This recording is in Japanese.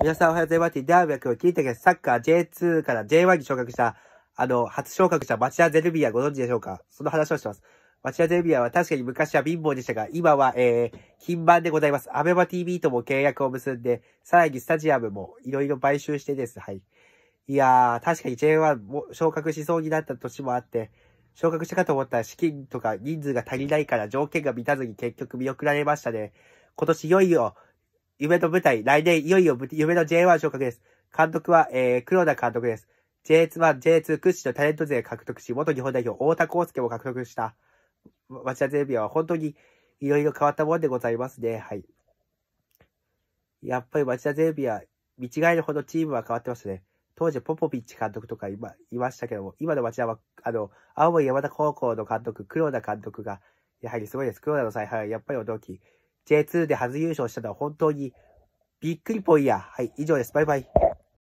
皆さんおはようございます。ダービャ君を聞いさい。サッカー J2 から J1 に昇格した、あの、初昇格した町田ゼルビアご存知でしょうかその話をします。町田ゼルビアは確かに昔は貧乏でしたが、今は、えー、品番でございます。アベマ TV とも契約を結んで、さらにスタジアムもいろいろ買収してです。はい。いやー、確かに J1 も昇格しそうになった年もあって、昇格したかと思ったら資金とか人数が足りないから条件が満たずに結局見送られましたね。今年いよいよ夢の舞台、来年いよいよ夢の J1 昇格です。監督は、えー、黒田監督です。J1、J2 屈指のタレント勢を獲得し、元日本代表、太田康介も獲得した、町田ゼルビアは本当にいろいろ変わったもんでございますね。はい。やっぱり町田ゼルビア、見違えるほどチームは変わってましたね。当時、ポポビッチ監督とかいまいましたけども、今の町田は、あの、青森山田高校の監督、黒田監督が、やはりすごいです。黒田の采配はやっぱり驚き。J2 で初優勝したのは本当にびっくりぽいや。はい、以上です。バイバイ。